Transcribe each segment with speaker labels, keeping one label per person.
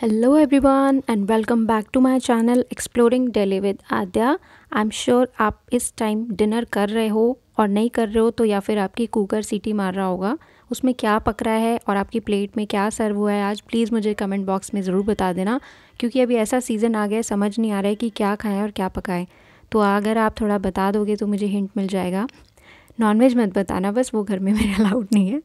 Speaker 1: Hello everyone and welcome back to my channel exploring daily with Aadya I am sure आप इस time dinner कर रहे हो और नहीं कर रहे हो तो या फिर आपकी कुकर सीटी मार रहा होगा उसमें क्या पक रहा है और आपकी प्लेट में क्या सर्व हुआ है आज प्लीज़ मुझे कमेंट बॉक्स में ज़रूर बता देना क्योंकि अभी ऐसा सीज़न आ गया समझ नहीं आ रहा है कि क्या खाएँ और क्या पकाएँ तो अगर आप थोड़ा बता दोगे तो मुझे हिंट मिल जाएगा नॉनवेज मत बताना बस वो घर में मेरे अलाउड नहीं है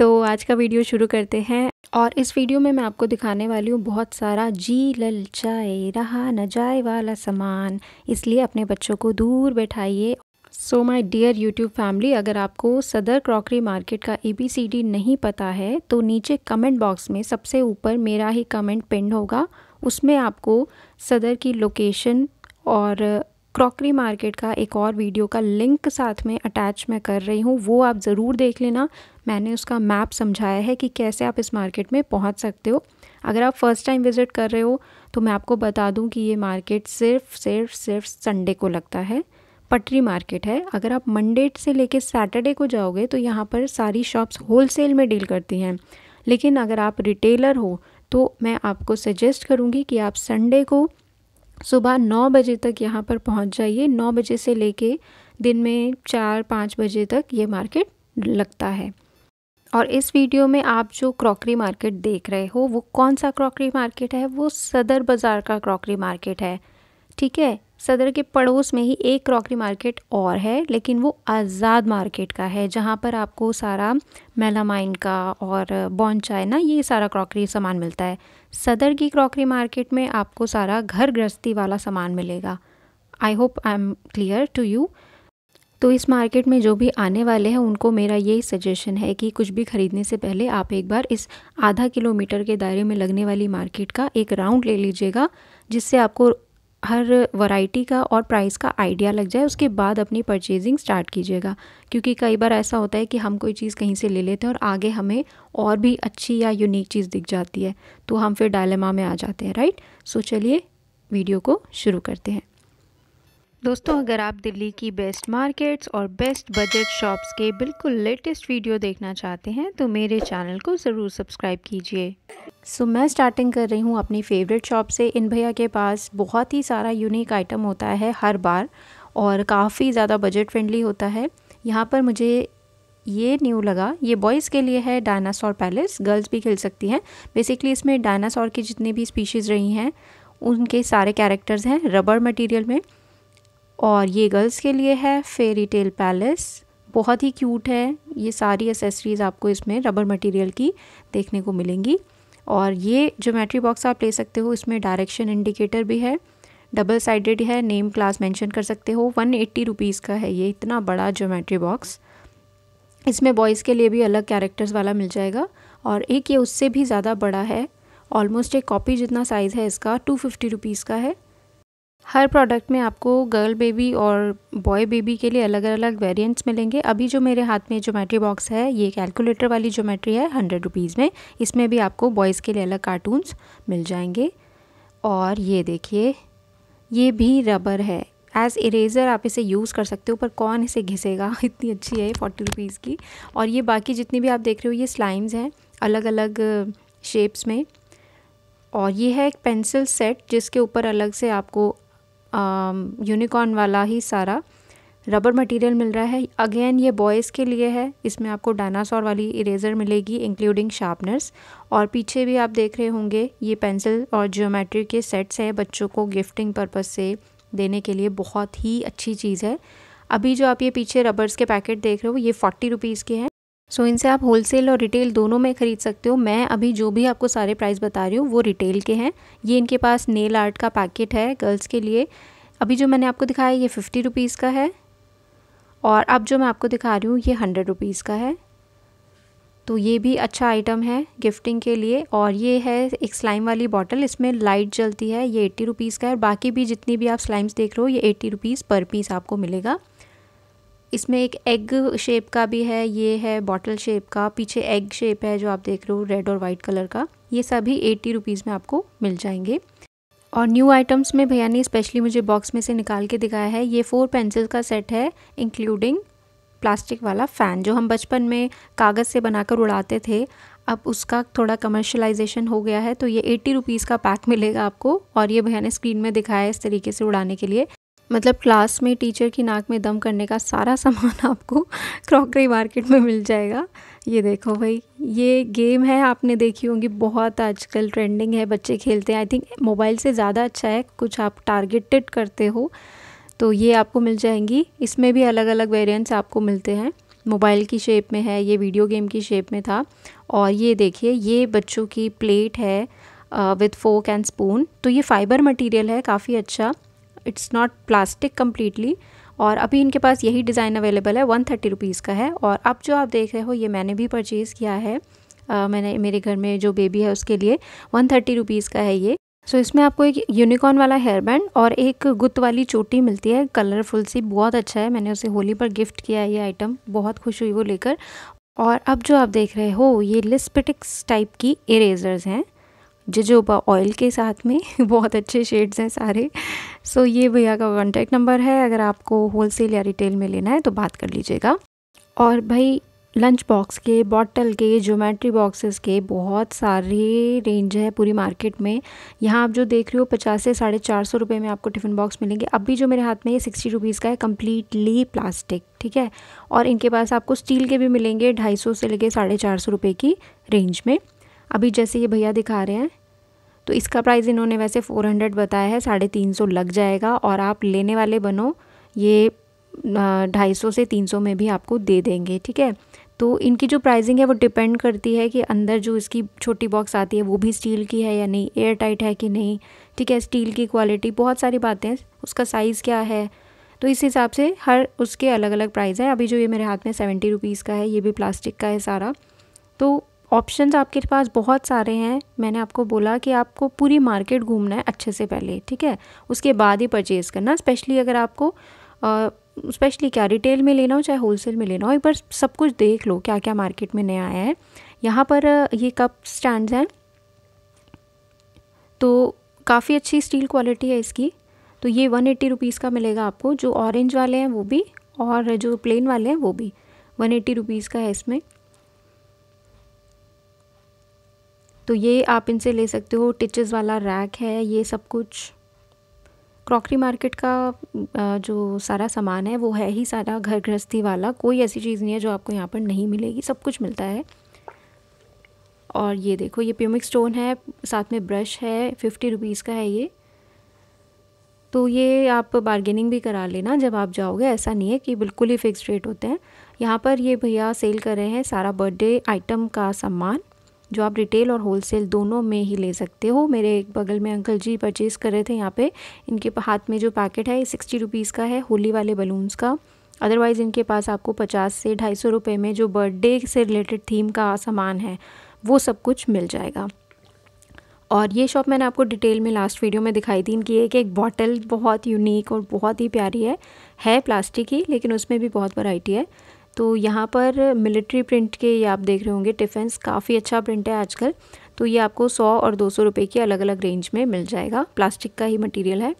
Speaker 1: तो आज का वीडियो शुरू करते हैं और इस वीडियो में मैं आपको दिखाने वाली हूँ बहुत सारा जी ललचाए रहा न जाए वाला सामान इसलिए अपने बच्चों को दूर बैठाइए so my dear YouTube family अगर आपको सदर क्रॉकरी मार्केट का ए बी सी डी नहीं पता है तो नीचे कमेंट बॉक्स में सबसे ऊपर मेरा ही कमेंट पिंड होगा उसमें आपको सदर की लोकेशन और क्रॉकरी मार्केट का एक और वीडियो का लिंक साथ में अटैच मैं कर रही हूँ वो आप ज़रूर देख लेना मैंने उसका मैप समझाया है कि कैसे आप इस मार्केट में पहुँच सकते हो अगर आप फ़र्स्ट टाइम विज़िट कर रहे हो तो मैं आपको बता दूं कि ये मार्केट सिर्फ सिर्फ सिर्फ संडे को लगता है पटरी मार्केट है अगर आप मंडे से लेके सैटरडे को जाओगे तो यहाँ पर सारी शॉप्स होलसेल में डील करती हैं लेकिन अगर आप रिटेलर हो तो मैं आपको सजेस्ट करूँगी कि आप संडे को सुबह नौ बजे तक यहाँ पर पहुँच जाइए नौ बजे से लेके दिन में चार पाँच बजे तक ये मार्केट लगता है और इस वीडियो में आप जो क्रॉकरी मार्केट देख रहे हो वो कौन सा क्रॉकरी मार्केट है वो सदर बाज़ार का क्रॉकरी मार्केट है ठीक है सदर के पड़ोस में ही एक क्रॉकरी मार्केट और है लेकिन वो आज़ाद मार्केट का है जहाँ पर आपको सारा मेलामाइन का और बॉन चाइना ये सारा क्रॉकरी सामान मिलता है सदर की क्रॉकरी मार्केट में आपको सारा घर गृहस्थी वाला सामान मिलेगा I hope I am clear to you तो इस मार्केट में जो भी आने वाले हैं उनको मेरा यही सजेशन है कि कुछ भी ख़रीदने से पहले आप एक बार इस आधा किलोमीटर के दायरे में लगने वाली मार्केट का एक राउंड ले लीजिएगा जिससे आपको हर वैरायटी का और प्राइस का आइडिया लग जाए उसके बाद अपनी परचेजिंग स्टार्ट कीजिएगा क्योंकि कई बार ऐसा होता है कि हम कोई चीज़ कहीं से ले लेते हैं और आगे हमें और भी अच्छी या यूनिक चीज़ दिख जाती है तो हम फिर डायलेमा में आ जाते हैं राइट सो चलिए वीडियो को शुरू करते हैं दोस्तों अगर आप दिल्ली की बेस्ट मार्केट्स और बेस्ट बजट शॉप्स के बिल्कुल लेटेस्ट वीडियो देखना चाहते हैं तो मेरे चैनल को ज़रूर सब्सक्राइब कीजिए सो so, मैं स्टार्टिंग कर रही हूँ अपनी फेवरेट शॉप से इन भैया के पास बहुत ही सारा यूनिक आइटम होता है हर बार और काफ़ी ज़्यादा बजट फ्रेंडली होता है यहाँ पर मुझे ये न्यू लगा ये बॉयज़ के लिए है डायनासोर पैलेस गर्ल्स भी खेल सकती हैं बेसिकली इसमें डायनासोर की जितनी भी स्पीशीज़ रही हैं उनके सारे कैरेक्टर्स हैं रबर मटेरियल में और ये गर्ल्स के लिए है फेरी टेल पैलेस बहुत ही क्यूट है ये सारी एसेसरीज़ आपको इसमें रबर मटेरियल की देखने को मिलेंगी और ये ज्योमेट्री बॉक्स आप ले सकते हो इसमें डायरेक्शन इंडिकेटर भी है डबल साइडेड है नेम क्लास मेंशन कर सकते हो वन एट्टी रुपीज़ का है ये इतना बड़ा ज्योमेट्री बॉक्स इसमें बॉयज़ के लिए भी अलग कैरेक्टर्स वाला मिल जाएगा और एक ये उससे भी ज़्यादा बड़ा है ऑलमोस्ट एक कॉपी जितना साइज़ है इसका टू फिफ्टी रुपीज़ का है हर प्रोडक्ट में आपको गर्ल बेबी और बॉय बेबी के लिए अलग अलग वेरिएंट्स मिलेंगे अभी जो मेरे हाथ में ज्योमेट्री बॉक्स है ये कैलकुलेटर वाली ज्योमेट्री है हंड्रेड रुपीज़ में इसमें भी आपको बॉयज़ के लिए अलग कार्टून्स मिल जाएंगे और ये देखिए ये भी रबर है एज़ इरेज़र आप इसे यूज़ कर सकते हो पर कौन इसे घिसेगा इतनी अच्छी है फोर्टी रुपीज़ की और ये बाकी जितनी भी आप देख रहे हो ये स्लाइम्स हैं अलग अलग शेप्स में और ये है एक पेंसिल सेट जिसके ऊपर अलग से आपको यूनिकॉर्न um, वाला ही सारा रबर मटेरियल मिल रहा है अगेन ये बॉयज़ के लिए है इसमें आपको डायनासोर वाली इरेज़र मिलेगी इंक्लूडिंग शार्पनर्स और पीछे भी आप देख रहे होंगे ये पेंसिल और जियोमेट्री के सेट्स हैं बच्चों को गिफ्टिंग पर्पज़ से देने के लिए बहुत ही अच्छी चीज़ है अभी जो आप ये पीछे रबर्स के पैकेट देख रहे हो ये फ़ोर्टी रुपीज़ के हैं सो इनसे आप होलसेल और रिटेल दोनों में ख़रीद सकते हो मैं अभी जो भी आपको सारे प्राइस बता रही हूँ वो रिटेल के हैं ये इनके पास नेल आर्ट का पैकेट है गर्ल्स के लिए अभी जो मैंने आपको दिखाया ये फ़िफ्टी रुपीज़ का है और अब जो मैं आपको दिखा रही हूँ ये हंड्रेड रुपीज़ का है तो ये भी अच्छा आइटम है गिफ्टिंग के लिए और ये है एक स्लाइम वाली बॉटल इसमें लाइट जलती है ये एट्टी रुपीज़ का है बाकी भी जितनी भी आप स्लाइम्स देख रहे हो ये एट्टी रुपीज़ पर पीस आपको मिलेगा इसमें एक एग शेप का भी है ये है बॉटल शेप का पीछे एग शेप है जो आप देख रहे हो रेड और वाइट कलर का ये सभी एट्टी रुपीज़ में आपको मिल जाएंगे और न्यू आइटम्स में भैया ने स्पेशली मुझे बॉक्स में से निकाल के दिखाया है ये फोर पेंसिल का सेट है इंक्लूडिंग प्लास्टिक वाला फ़ैन जो हम बचपन में कागज़ से बनाकर उड़ाते थे अब उसका थोड़ा कमर्शलाइजेशन हो गया है तो ये एट्टी रुपीज़ का पैक मिलेगा आपको और ये भैया ने स्क्रीन में दिखाया है इस तरीके से उड़ाने के लिए मतलब क्लास में टीचर की नाक में दम करने का सारा सामान आपको क्रॉकरी मार्केट में मिल जाएगा ये देखो भाई ये गेम है आपने देखी होंगी बहुत आजकल ट्रेंडिंग है बच्चे खेलते हैं आई थिंक मोबाइल से ज़्यादा अच्छा है कुछ आप टारगेटेड करते हो तो ये आपको मिल जाएंगी इसमें भी अलग अलग वेरियंट्स आपको मिलते हैं मोबाइल की शेप में है ये वीडियो गेम की शेप में था और ये देखिए ये बच्चों की प्लेट है विथ फोक एंड स्पून तो ये फ़ाइबर मटेरियल है काफ़ी अच्छा इट्स नॉट प्लास्टिक कम्प्लीटली और अभी इनके पास यही डिज़ाइन अवेलेबल है वन थर्टी रुपीज़ का है और अब जो आप देख रहे हो ये मैंने भी परचेज़ किया है आ, मैंने मेरे घर में जो बेबी है उसके लिए वन थर्टी रुपीज़ का है ये सो so, इसमें आपको एक यूनिकॉर्न वाला हेयर बैंड और एक गुत वाली चोटी मिलती है कलरफुल सी बहुत अच्छा है मैंने उसे होली पर गिफ्ट किया है ये आइटम बहुत खुश हुई वो लेकर और अब जो आप देख रहे हो ये लिस्पिटिक्स टाइप की इरेजर्स हैं जजोबा ऑयल के साथ में बहुत अच्छे शेड्स हैं सारे सो ये भैया का कॉन्टैक्ट नंबर है अगर आपको होलसेल या रिटेल में लेना है तो बात कर लीजिएगा और भाई लंच बॉक्स के बॉटल के ज्योमेट्री बॉक्सेस के बहुत सारे रेंज है पूरी मार्केट में यहाँ आप जो देख रहे हो पचास से साढ़े चार सौ रुपये में आपको टिफ़िन बॉक्स मिलेंगे अभी जो मेरे हाथ में ये सिक्सटी रुपीज़ का है कम्प्लीटली प्लास्टिक ठीक है और इनके पास आपको स्टील के भी मिलेंगे ढाई सौ से लेके साढ़े चार सौ रुपये की रेंज में अभी जैसे ये भैया दिखा रहे हैं तो इसका प्राइस इन्होंने वैसे 400 बताया है साढ़े तीन सौ लग जाएगा और आप लेने वाले बनो ये ढाई सौ से तीन सौ में भी आपको दे देंगे ठीक है तो इनकी जो प्राइसिंग है वो डिपेंड करती है कि अंदर जो इसकी छोटी बॉक्स आती है वो भी स्टील की है या नहीं एयर टाइट है कि नहीं ठीक है स्टील की क्वालिटी बहुत सारी बातें उसका साइज़ क्या है तो इस हिसाब से हर उसके अलग अलग प्राइस है अभी जो ये मेरे हाथ में सेवेंटी रुपीज़ का है ये भी प्लास्टिक का है सारा तो ऑप्शंस आपके पास बहुत सारे हैं मैंने आपको बोला कि आपको पूरी मार्केट घूमना है अच्छे से पहले ठीक है उसके बाद ही परचेज़ करना स्पेशली अगर आपको स्पेशली क्या रिटेल में लेना हो चाहे होलसेल में लेना हो एक बार सब कुछ देख लो क्या क्या मार्केट में नया आया है यहाँ पर ये कप स्टैंड हैं तो काफ़ी अच्छी स्टील क्वालिटी है इसकी तो ये वन एट्टी रुपीज़ का मिलेगा आपको जो ऑरेंज वाले हैं वो भी और जो प्लेन वाले हैं वो भी वन एट्टी रुपीज़ का है इसमें तो ये आप इनसे ले सकते हो टिचेस वाला रैक है ये सब कुछ क्रॉकरी मार्केट का जो सारा सामान है वो है ही सारा घर गृहस्थी वाला कोई ऐसी चीज़ नहीं है जो आपको यहाँ पर नहीं मिलेगी सब कुछ मिलता है और ये देखो ये प्यूमिक स्टोन है साथ में ब्रश है फिफ्टी रुपीज़ का है ये तो ये आप बार्गेनिंग भी करा लेना जब आप जाओगे ऐसा नहीं है कि बिल्कुल ही फिक्स रेट होते हैं यहाँ पर ये भैया सेल कर रहे हैं सारा बर्थडे आइटम का सामान जो आप रिटेल और होलसेल दोनों में ही ले सकते हो मेरे एक बगल में अंकल जी परचेज़ कर रहे थे यहाँ पे इनके हाथ में जो पैकेट है सिक्सटी रुपीज़ का है होली वाले बलून्स का अदरवाइज़ इनके पास आपको पचास से ढाई सौ रुपये में जो बर्थडे से रिलेटेड थीम का सामान है वो सब कुछ मिल जाएगा और ये शॉप मैंने आपको डिटेल में लास्ट वीडियो में दिखाई थी इनकी एक एक बॉटल बहुत यूनिक और बहुत ही प्यारी है है प्लास्टिक ही लेकिन उसमें भी बहुत वैरायटी है तो यहाँ पर मिलिट्री प्रिंट के ये आप देख रहे होंगे टिफेंस काफ़ी अच्छा प्रिंट है आजकल तो ये आपको सौ और दो सौ रुपये की अलग अलग रेंज में मिल जाएगा प्लास्टिक का ही मटेरियल है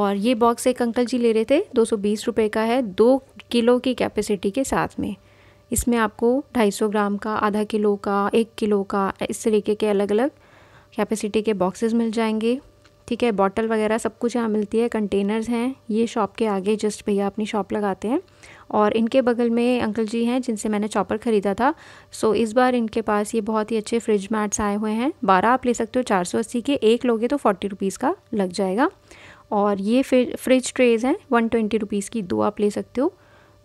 Speaker 1: और ये बॉक्स एक अंकल जी ले रहे थे दो सौ बीस रुपये का है दो किलो की कैपेसिटी के साथ में इसमें आपको ढाई सौ ग्राम का आधा किलो का एक किलो का इस तरीके के अलग अलग कैपेसिटी के बॉक्सेस मिल जाएंगे ठीक है बॉटल वगैरह सब कुछ यहाँ मिलती है कंटेनर्स हैं ये शॉप के आगे जस्ट भैया अपनी शॉप लगाते हैं और इनके बगल में अंकल जी हैं जिनसे मैंने चॉपर ख़रीदा था सो इस बार इनके पास ये बहुत ही अच्छे फ्रिज मैट्स आए हुए हैं बारह आप ले सकते हो चार सौ अस्सी के एक लोगे तो फोर्टी रुपीज़ का लग जाएगा और ये फ्रिज फ्रिज ट्रेज हैं वन ट्वेंटी रुपीज़ की दो आप ले सकते हो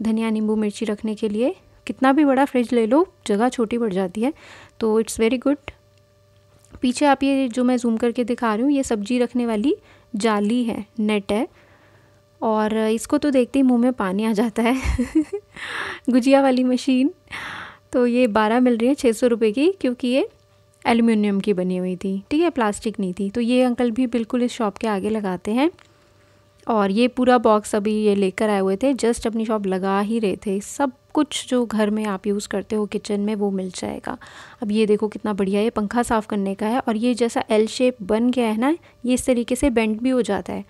Speaker 1: धनिया नींबू मिर्ची रखने के लिए कितना भी बड़ा फ्रिज ले लो जगह छोटी पड़ जाती है तो इट्स वेरी गुड पीछे आप ये जो मैं जूम करके दिखा रही हूँ ये सब्जी रखने वाली जाली है नेट है और इसको तो देखते ही मुंह में पानी आ जाता है गुजिया वाली मशीन तो ये बारह मिल रही है छः सौ रुपये की क्योंकि ये एल्यूमिनियम की बनी हुई थी ठीक है प्लास्टिक नहीं थी तो ये अंकल भी बिल्कुल इस शॉप के आगे लगाते हैं और ये पूरा बॉक्स अभी ये लेकर आए हुए थे जस्ट अपनी शॉप लगा ही रहे थे सब कुछ जो घर में आप यूज़ करते हो किचन में वो मिल जाएगा अब ये देखो कितना बढ़िया ये पंखा साफ़ करने का है और ये जैसा एल शेप बन गया है ना ये इस तरीके से बेंड भी हो जाता है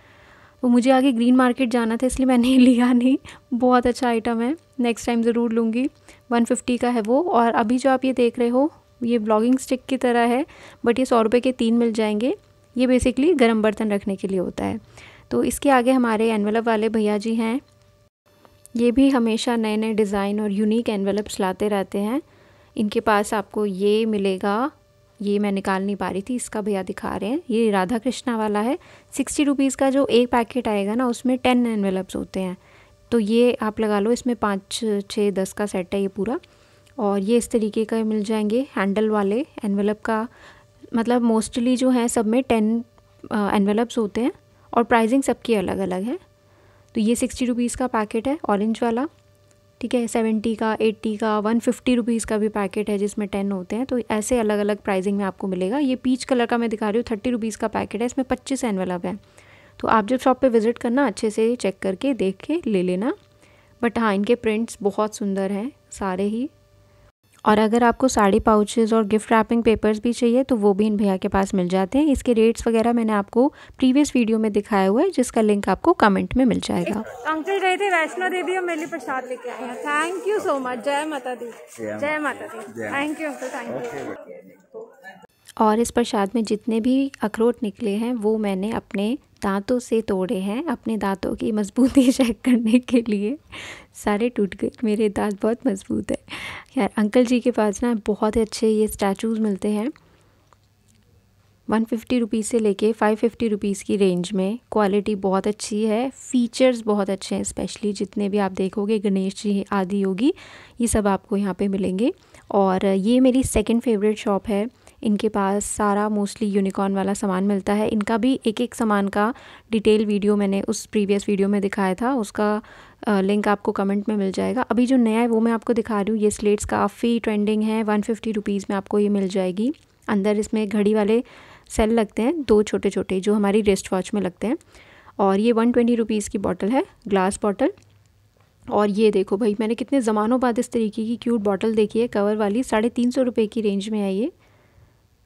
Speaker 1: वो मुझे आगे ग्रीन मार्केट जाना था इसलिए मैंने लिया नहीं बहुत अच्छा आइटम है नेक्स्ट टाइम ज़रूर लूँगी वन फिफ्टी का है वो और अभी जो आप ये देख रहे हो ये ब्लॉगिंग स्टिक की तरह है बट ये सौ रुपये के तीन मिल जाएंगे ये बेसिकली गर्म बर्तन रखने के लिए होता है तो इसके आगे हमारे एनवलप वाले भैया जी हैं ये भी हमेशा नए नए डिज़ाइन और यूनिक एनवलप्स लाते रहते हैं इनके पास आपको ये मिलेगा ये मैं निकाल नहीं पा रही थी इसका भैया दिखा रहे हैं ये राधा कृष्णा वाला है सिक्सटी रुपीज़ का जो एक पैकेट आएगा ना उसमें टेन एनवेलप्स होते हैं तो ये आप लगा लो इसमें पाँच छः दस का सेट है ये पूरा और ये इस तरीके का मिल जाएंगे हैंडल वाले एनवेलप का मतलब मोस्टली जो है सब में टेन एनवेलप्स होते हैं और प्राइजिंग सबकी अलग अलग है तो ये सिक्सटी रुपीज़ का पैकेट है ऑरेंज वाला ठीक है सेवेंटी का एट्टी का वन फिफ्टी रुपीज़ का भी पैकेट है जिसमें टेन होते हैं तो ऐसे अलग अलग प्राइसिंग में आपको मिलेगा ये पीच कलर का मैं दिखा रही हूँ थर्टी रुपीज़ का पैकेट है इसमें पच्चीस एनवेलप है तो आप जब शॉप पे विज़िट करना अच्छे से चेक करके देख के ले लेना बट हाँ इनके प्रिंट्स बहुत सुंदर हैं सारे ही और अगर आपको साड़ी पाउचेज़ और गिफ्ट रैपिंग पेपर्स भी चाहिए तो वो भी इन भैया के पास मिल जाते हैं इसके रेट्स वगैरह मैंने आपको प्रीवियस वीडियो में दिखाया हुआ है जिसका लिंक आपको कमेंट में मिल जाएगा अंकल गए थे वैष्णो देवी और मेरे लिए प्रसाद लेके आए हैं थैंक यू सो मच जय माता दी जय माता दी thank you uncle thank you और इस प्रसाद में जितने भी अखरोट निकले हैं वो मैंने अपने दांतों से तोड़े हैं अपने दांतों की मजबूती चेक करने के लिए सारे टूट गए मेरे दांत बहुत मजबूत है यार अंकल जी के पास ना बहुत ही अच्छे ये स्टैचूज़ मिलते हैं वन फिफ्टी रुपीज़ से लेके फ़ाइव फिफ्टी रुपीज़ की रेंज में क्वालिटी बहुत अच्छी है फ़ीचर्स बहुत अच्छे हैं स्पेशली जितने भी आप देखोगे गणेश जी आदि योगी ये सब आपको यहाँ पे मिलेंगे और ये मेरी सेकंड फेवरेट शॉप है इनके पास सारा मोस्टली यूनिकॉर्न वाला सामान मिलता है इनका भी एक एक सामान का डिटेल वीडियो मैंने उस प्रीवियस वीडियो में दिखाया था उसका लिंक आपको कमेंट में मिल जाएगा अभी जो नया है वो मैं आपको दिखा रही हूँ ये स्लेट्स काफ़ी ट्रेंडिंग है वन फिफ्टी रुपीज़ में आपको ये मिल जाएगी अंदर इसमें घड़ी वाले सेल लगते हैं दो छोटे छोटे जो हमारी रेस्ट वॉच में लगते हैं और ये वन ट्वेंटी रुपीज़ की बॉटल है ग्लास बॉटल और ये देखो भाई मैंने कितने ज़मानों बाद इस तरीके की क्यूट बॉटल देखी है कवर वाली साढ़े तीन सौ रुपये की रेंज में आई है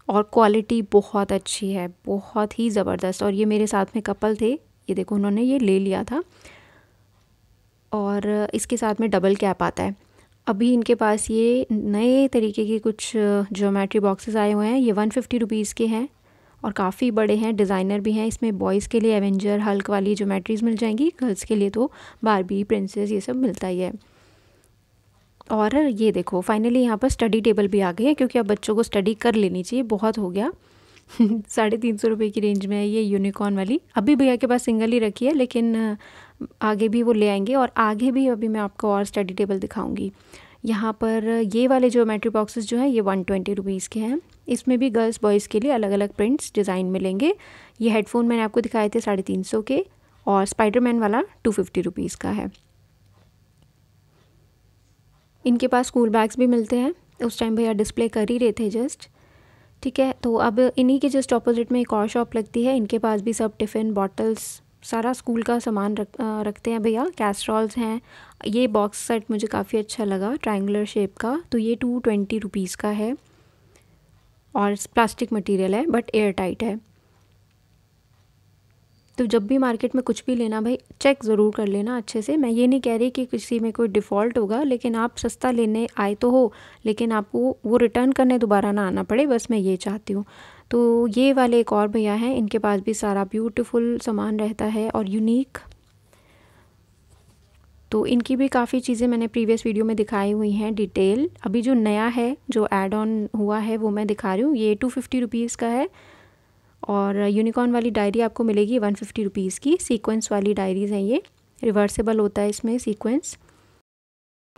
Speaker 1: और क्वालिटी बहुत अच्छी है बहुत ही ज़बरदस्त और ये मेरे साथ में कपल थे ये देखो उन्होंने ये ले लिया था और इसके साथ में डबल कैप आता है अभी इनके पास ये नए तरीके के कुछ ज्योमेट्री बॉक्सेस आए हुए हैं ये वन फिफ्टी रुपीज़ के हैं और काफ़ी बड़े हैं डिज़ाइनर भी हैं इसमें बॉयज़ के लिए एवेंजर हल्क वाली ज्योमेट्रीज़ मिल जाएंगी गर्ल्स के लिए तो बारबी प्रिंसेस ये सब मिलता ही है और ये देखो फाइनली यहाँ पर स्टडी टेबल भी आ गई है क्योंकि अब बच्चों को स्टडी कर लेनी चाहिए बहुत हो गया साढ़े तीन सौ रुपये की रेंज में है ये यूनिकॉर्न वाली अभी भैया के पास सिंगल ही रखी है लेकिन आगे भी वो ले आएंगे और आगे भी अभी मैं आपको और स्टडी टेबल दिखाऊंगी यहाँ पर ये वाले जो मेट्री बॉक्सेस जो हैं ये वन ट्वेंटी रुपीज़ के हैं इसमें भी गर्ल्स बॉयज़ के लिए अलग अलग प्रिंट्स डिज़ाइन मिलेंगे ये हेडफोन मैंने आपको दिखाए थे साढ़े तीन सौ के और स्पाइडरमैन वाला टू फिफ्टी रुपीज़ का है इनके पास स्कूल बैग्स भी मिलते हैं उस टाइम भैया डिस्प्ले कर ही रहे थे जस्ट ठीक है तो अब इन्हीं के जस्ट अपोजिट में एक और शॉप लगती है इनके पास भी सब टिफ़िन बॉटल्स सारा स्कूल का सामान रख रखते हैं भैया कैस्ट्रॉल्स हैं ये बॉक्स सेट मुझे काफ़ी अच्छा लगा ट्राइंगुलर शेप का तो ये टू ट्वेंटी रुपीज़ का है और प्लास्टिक मटेरियल है बट एयर टाइट है तो जब भी मार्केट में कुछ भी लेना भाई चेक ज़रूर कर लेना अच्छे से मैं ये नहीं कह रही कि किसी में कोई डिफ़ॉल्ट होगा लेकिन आप सस्ता लेने आए तो हो लेकिन आपको वो रिटर्न करने दोबारा ना आना पड़े बस मैं ये चाहती हूँ तो ये वाले एक और भैया हैं इनके पास भी सारा ब्यूटिफुल सामान रहता है और यूनिक तो इनकी भी काफ़ी चीज़ें मैंने प्रीवियस वीडियो में दिखाई हुई हैं डिटेल अभी जो नया है जो एड ऑन हुआ है वो मैं दिखा रही हूँ ये टू फिफ्टी रुपीज़ का है और यूनिकॉर्न वाली डायरी आपको मिलेगी वन फिफ्टी रुपीज़ की सीक्वेंस वाली डायरीज़ हैं ये रिवर्सेबल होता है इसमें सीक्वेंस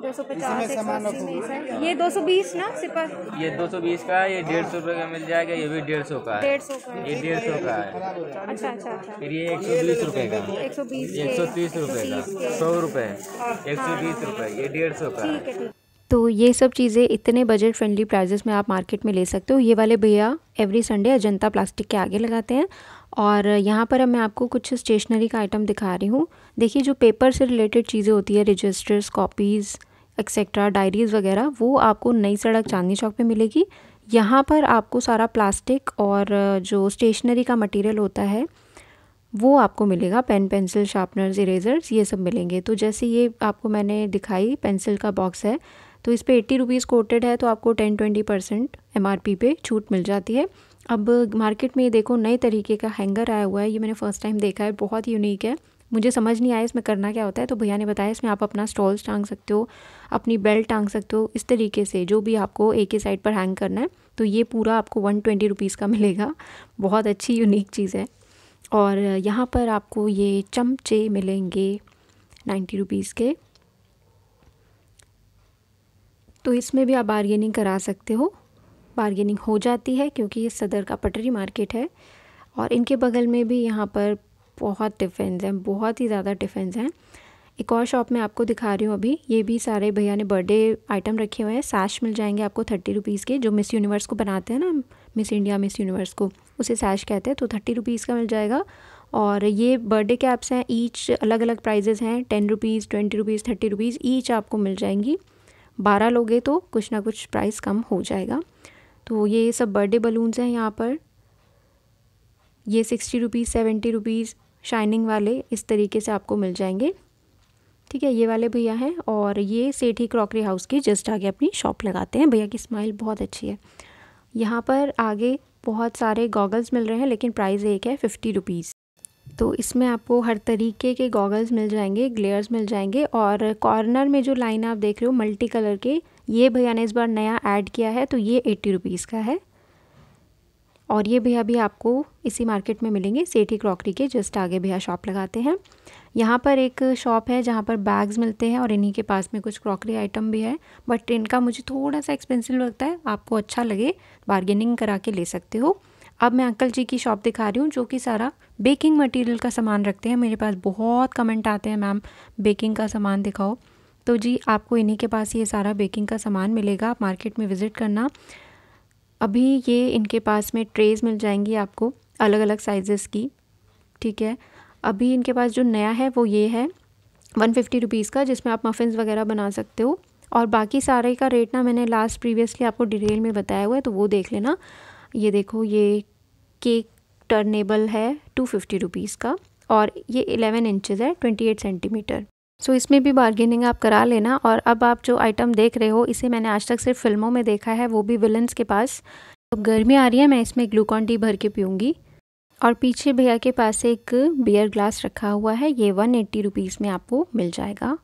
Speaker 1: ये दो सौ बीस ना सिपर ये दो सौ बीस का ये डेढ़ सौ रुपये का मिल जाएगा ये भी डेढ़ सौ का डेढ़ सौ का ये डेढ़ सौ का है अच्छा अच्छा, अच्छा। फिर ये एक सौ बीस रुपये का एक सौ बीस एक सौ तीस रुपये का सौ रुपये हाँ, हाँ, एक सौ बीस हाँ। रुपये ये डेढ़ सौ का ठीक है तो ये सब चीज़ें इतने बजट फ्रेंडली प्राइजेस में आप मार्केट में ले सकते हो ये वाले भैया एवरी संडे अजंता प्लास्टिक के आगे लगाते हैं और यहाँ पर अब मैं आपको कुछ स्टेशनरी का आइटम दिखा रही हूँ देखिए जो पेपर से रिलेटेड चीज़ें होती है रजिस्टर्स कॉपीज़ एक्सेट्रा डायरीज़ वगैरह वो आपको नई सड़क चांदनी चौक पे मिलेगी यहाँ पर आपको सारा प्लास्टिक और जो स्टेशनरी का मटेरियल होता है वो आपको मिलेगा पेन पेंसिल शार्पनर्स इरेजर्स ये सब मिलेंगे तो जैसे ये आपको मैंने दिखाई पेंसिल का बॉक्स है तो इस पर एट्टी रुपीज़ कोटेड है तो आपको ten twenty percent M R P पे छूट मिल जाती है अब मार्केट में ये देखो नए तरीके का हैंगर आया हुआ है ये मैंने फ़र्स्ट टाइम देखा है बहुत यूनिक है मुझे समझ नहीं आया इसमें करना क्या होता है तो भैया ने बताया इसमें आप अपना स्टॉल्स टांग सकते हो अपनी बेल्ट टांग सकते हो इस तरीके से जो भी आपको एक ही साइड पर हैंग करना है तो ये पूरा आपको वन ट्वेंटी रुपीज़ का मिलेगा बहुत अच्छी यूनिक चीज़ है और यहाँ पर आपको ये चमचे मिलेंगे नाइन्टी रुपीज़ के तो इसमें भी आप बारगेनिंग करा सकते हो बारगेनिंग हो जाती है क्योंकि ये सदर का पटरी मार्केट है और इनके बगल में भी यहाँ पर बहुत डिफेंस हैं बहुत ही ज़्यादा टिफ़िन्स हैं एक और शॉप में आपको दिखा रही हूँ अभी ये भी सारे भैया ने बर्थडे आइटम रखे हुए हैं सैश मिल जाएंगे आपको थर्टी रुपीज़ के जो मिस यूनिवर्स को बनाते हैं ना मिस इंडिया मिस यूनिवर्स को उसे सैश कहते हैं तो थर्टी रुपीज़ का मिल जाएगा और ये बर्थडे कैप्स हैं ईच अलग अलग प्राइजेज़ हैं ten rupees twenty rupees thirty rupees each आपको मिल जाएंगी बारह लोगे तो कुछ ना कुछ प्राइस कम हो जाएगा तो ये सब बर्थडे बलून्स हैं यहाँ पर ये sixty rupees seventy rupees shining वाले इस तरीके से आपको मिल जाएंगे ठीक है ये वाले भैया हैं और ये सेठी क्रॉकरी हाउस के जस्ट आगे अपनी शॉप लगाते हैं भैया की स्माइल बहुत अच्छी है यहाँ पर आगे बहुत सारे गॉगल्स मिल रहे हैं लेकिन प्राइस एक है फिफ्टी रुपीज़ तो इसमें आपको हर तरीके के गॉगल्स मिल जाएंगे ग्लेयर्स मिल जाएंगे और कॉर्नर में जो लाइन आप देख रहे हो मल्टी कलर के ये भैया ने इस बार नया ऐड किया है तो ये एट्टी रुपीज़ का है और ये भैया भी आपको इसी मार्केट में मिलेंगे सेठी क्रॉकरी के जस्ट आगे भैया शॉप लगाते हैं यहाँ पर एक शॉप है जहाँ पर बैग्स मिलते हैं और इन्हीं के पास में कुछ क्रॉकरी आइटम भी है बट इनका मुझे थोड़ा सा एक्सपेंसिव लगता है आपको अच्छा लगे बार्गेनिंग करा के ले सकते हो अब मैं अंकल जी की शॉप दिखा रही हूँ जो कि सारा बेकिंग मटेरियल का सामान रखते हैं मेरे पास बहुत कमेंट आते हैं मैम बेकिंग का सामान दिखाओ तो जी आपको इन्हीं के पास ये सारा बेकिंग का सामान मिलेगा आप मार्केट में विज़िट करना अभी ये इनके पास में ट्रेज़ मिल जाएंगी आपको अलग अलग साइज़ की ठीक है अभी इनके पास जो नया है वो ये है वन फिफ्टी रुपीज़ का जिसमें आप मफ़िन्स वगैरह बना सकते हो और बाकी सारे का रेट ना मैंने लास्ट प्रीवियसली आपको डिटेल में बताया हुआ है तो वो देख लेना ये देखो ये केक टर्नेबल है टू फिफ्टी रुपीज़ का और ये एलेवन इंचज़ है twenty eight centimetre so so, इसमें भी बार्गेनिंग आप करा लेना और अब आप जो आइटम देख रहे हो इसे मैंने आज तक सिर्फ फिल्मों में देखा है वो भी विलन्स के पास अब तो गर्मी आ रही है मैं इसमें ग्लूकॉन डी भर के पीऊँगी और पीछे भैया के पास एक बियर ग्लास रखा हुआ है ये वन एट्टी रुपीज़ में आपको मिल जाएगा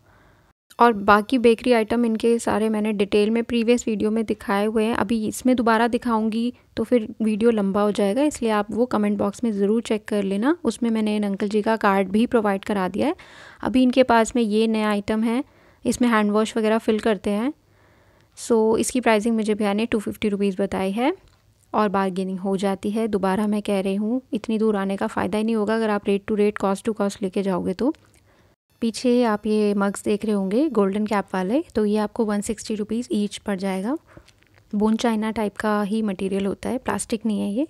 Speaker 1: और बाकी बेकरी आइटम इनके सारे मैंने डिटेल में प्रीवियस वीडियो में दिखाए हुए हैं अभी इसमें दोबारा दिखाऊंगी तो फिर वीडियो लंबा हो जाएगा इसलिए आप वो कमेंट बॉक्स में ज़रूर चेक कर लेना उसमें मैंने इन अंकल जी का कार्ड भी प्रोवाइड करा दिया है अभी इनके पास में ये नया आइटम है इसमें हैंड वॉश वगैरह फिल करते हैं सो so, इसकी प्राइसिंग मुझे भैया ने टू फिफ्टी रुपीज़ बताई है और बार्गेनिंग हो जाती है दोबारा मैं कह रही हूँ इतनी दूर आने का फ़ायदा ही नहीं होगा अगर आप rate to rate cost to cost लेके जाओगे तो पीछे आप ये मग्स देख रहे होंगे गोल्डन कैप वाले तो ये आपको वन सिक्सटी रुपीज़ ईच पड़ जाएगा बोन चाइना टाइप का ही मटेरियल होता है प्लास्टिक नहीं है ये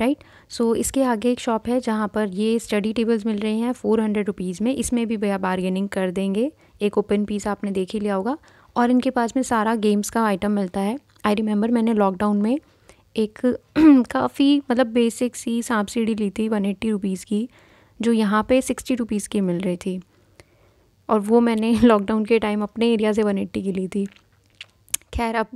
Speaker 1: राइट सो so, इसके आगे एक शॉप है जहाँ पर ये स्टडी टेबल्स मिल रहे हैं फ़ोर हंड्रेड रुपीज़ में इसमें भी भैया बार्गेनिंग कर देंगे एक ओपन पीस आपने देख ही लिया होगा और इनके पास में सारा गेम्स का आइटम मिलता है आई रिमेंबर मैंने लॉकडाउन में एक काफ़ी मतलब बेसिक सी सांप सीढ़ी ली थी वन एट्टी रुपीज़ की जो यहाँ पे सिक्सटी रुपीज़ की मिल रही थी और वो मैंने लॉकडाउन के टाइम अपने एरिया से वन एट्टी की ली थी खैर आप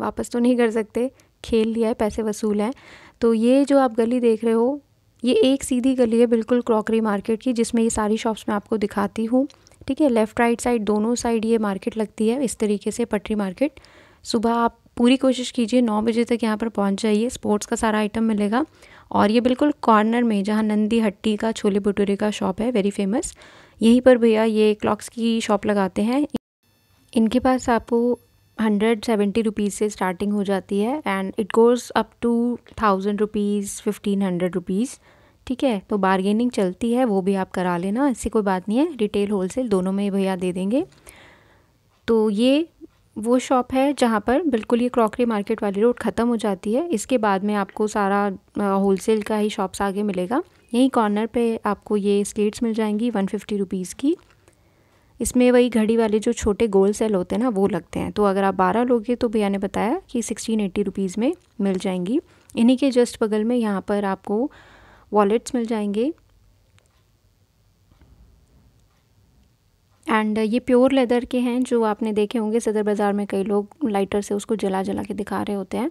Speaker 1: वापस तो नहीं कर सकते खेल लिया है पैसे वसूल हैं तो ये जो आप गली देख रहे हो ये एक सीधी गली है बिल्कुल क्रॉकरी मार्केट की जिसमें ये सारी शॉप्स मैं आपको दिखाती हूँ ठीक है लेफ़्ट राइट साइड दोनों साइड ये मार्केट लगती है इस तरीके से पटरी मार्केट सुबह आप पूरी कोशिश कीजिए नौ बजे तक यहाँ पर पहुँच जाइए स्पोर्ट्स का सारा आइटम मिलेगा और ये बिल्कुल कॉर्नर में जहाँ नंदी हट्टी का छोले भटूरे का शॉप है वेरी फेमस यहीं पर भैया ये क्लॉक्स की शॉप लगाते हैं इनके पास आपको हंड्रेड सेवेंटी रुपीज़ से स्टार्टिंग हो जाती है and it goes up to thousand rupees fifteen hundred rupees ठीक है तो बारगेनिंग चलती है वो भी आप करा लेना ऐसी कोई बात नहीं है रिटेल होलसेल दोनों में भैया दे देंगे तो ये वो शॉप है जहाँ पर बिल्कुल ये क्रॉकरी मार्केट वाली रोड ख़त्म हो जाती है इसके बाद में आपको सारा होलसेल का ही शॉप्स आगे मिलेगा यहीं कॉर्नर पे आपको ये स्लेट्स मिल जाएंगी वन फिफ्टी रुपीज़ की इसमें वही घड़ी वाले जो छोटे गोल सेल होते हैं ना वो लगते हैं तो अगर आप बारह लोगे तो भैया ने बताया कि सिक्सटीन एट्टी रुपीज़ में मिल जाएंगी इन्हीं के जस्ट बगल में यहाँ पर आपको वॉलेट्स मिल जाएंगे एंड uh, ये प्योर लेदर के हैं जो आपने देखे होंगे सदर बाज़ार में कई लोग लाइटर से उसको जला जला के दिखा रहे होते हैं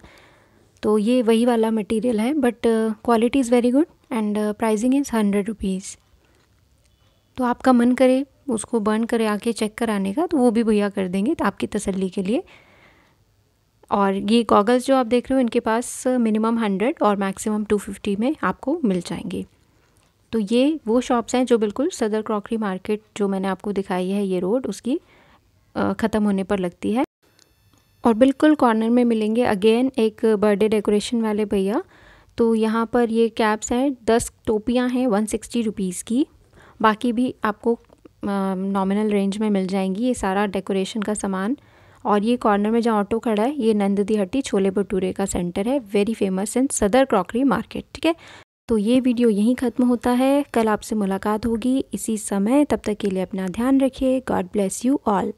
Speaker 1: तो ये वही वाला मटेरियल है but quality is very good and pricing is hundred rupees तो आपका मन करे उसको बर्न करे आके चेक कराने का तो वो भी भैया कर देंगे तो आपकी तसल्ली के लिए और ये गॉगल्स जो आप देख रहे हो इनके पास मिनिमम uh, हंड्रेड और मैक्सिमम टू फिफ्टी में आपको मिल जाएंगे तो ये वो शॉप्स हैं जो बिल्कुल सदर क्रॉकरी मार्केट जो मैंने आपको दिखाई है ये रोड उसकी ख़त्म होने पर लगती है और बिल्कुल कॉर्नर में मिलेंगे अगेन एक बर्थडे डेकोरेशन वाले भैया तो यहाँ पर ये कैप्स हैं दस टोपियाँ हैं वन सिक्सटी रुपीज़ की बाकी भी आपको नॉमिनल रेंज में मिल जाएंगी ये सारा डेकोरेशन का सामान और ये कॉर्नर में जहाँ ऑटो खड़ा है ये नंददी हट्टी छोले भटूरे का सेंटर है वेरी फेमस इन सदर क्रॉकरी मार्केट ठीक है तो ये वीडियो यहीं ख़त्म होता है कल आपसे मुलाकात होगी इसी समय तब तक के लिए अपना ध्यान रखिए गॉड ब्लेस यू ऑल